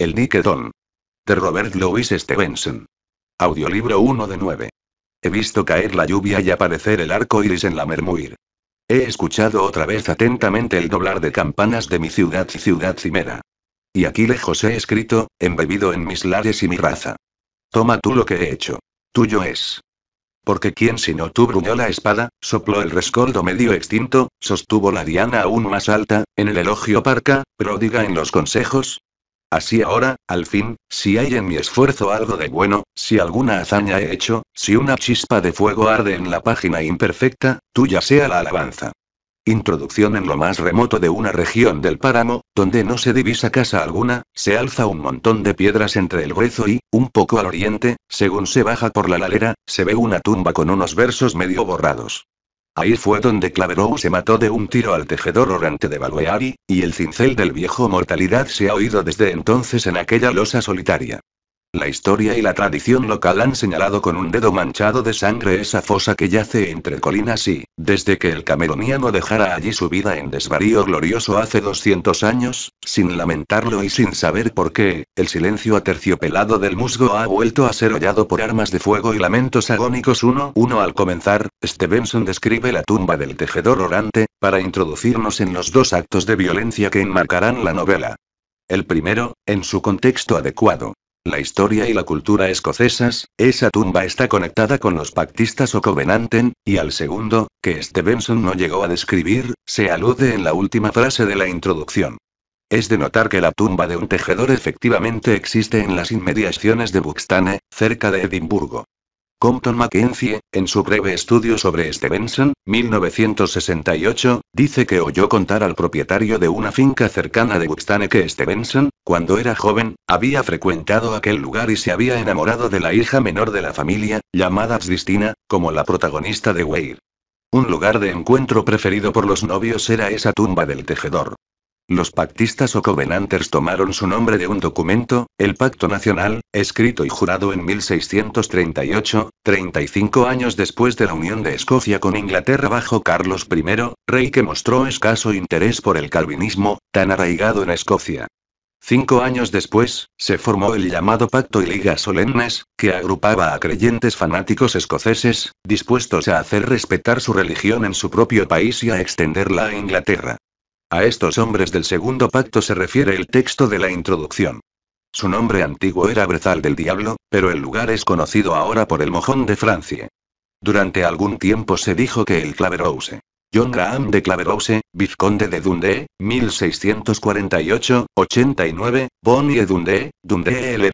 El niquetón De Robert Louis Stevenson. Audiolibro 1 de 9. He visto caer la lluvia y aparecer el arco iris en la mermuir. He escuchado otra vez atentamente el doblar de campanas de mi ciudad y ciudad cimera. Y aquí lejos he escrito, embebido en mis lares y mi raza. Toma tú lo que he hecho. Tuyo es. Porque quien sino tú bruñó la espada, sopló el rescoldo medio extinto, sostuvo la diana aún más alta, en el elogio parca, pródiga en los consejos, Así ahora, al fin, si hay en mi esfuerzo algo de bueno, si alguna hazaña he hecho, si una chispa de fuego arde en la página imperfecta, tuya sea la alabanza. Introducción en lo más remoto de una región del páramo, donde no se divisa casa alguna, se alza un montón de piedras entre el brezo y, un poco al oriente, según se baja por la ladera, se ve una tumba con unos versos medio borrados. Ahí fue donde Claverou se mató de un tiro al tejedor orante de Baleari, y el cincel del viejo Mortalidad se ha oído desde entonces en aquella losa solitaria. La historia y la tradición local han señalado con un dedo manchado de sangre esa fosa que yace entre colinas y, desde que el cameroniano dejara allí su vida en desvarío glorioso hace 200 años, sin lamentarlo y sin saber por qué, el silencio aterciopelado del musgo ha vuelto a ser hollado por armas de fuego y lamentos agónicos uno uno al comenzar, Stevenson describe la tumba del tejedor orante, para introducirnos en los dos actos de violencia que enmarcarán la novela. El primero, en su contexto adecuado, la historia y la cultura escocesas, esa tumba está conectada con los pactistas o Covenanten, y al segundo, que Stevenson no llegó a describir, se alude en la última frase de la introducción. Es de notar que la tumba de un tejedor efectivamente existe en las inmediaciones de Buxtane, cerca de Edimburgo. Compton Mackenzie, en su breve estudio sobre Stevenson, 1968, dice que oyó contar al propietario de una finca cercana de Woodstane que Stevenson, cuando era joven, había frecuentado aquel lugar y se había enamorado de la hija menor de la familia, llamada Christina, como la protagonista de Weir. Un lugar de encuentro preferido por los novios era esa tumba del tejedor. Los pactistas o covenanters tomaron su nombre de un documento, el Pacto Nacional, escrito y jurado en 1638, 35 años después de la unión de Escocia con Inglaterra bajo Carlos I, rey que mostró escaso interés por el calvinismo, tan arraigado en Escocia. Cinco años después, se formó el llamado Pacto y Ligas Solemnes, que agrupaba a creyentes fanáticos escoceses, dispuestos a hacer respetar su religión en su propio país y a extenderla a Inglaterra. A estos hombres del segundo pacto se refiere el texto de la introducción. Su nombre antiguo era Brezal del Diablo, pero el lugar es conocido ahora por el Mojón de Francia. Durante algún tiempo se dijo que el Claverouse, John Graham de Claverouse, vizconde de Dundee, 1648-89, Bonnie Dundee, Dundee L.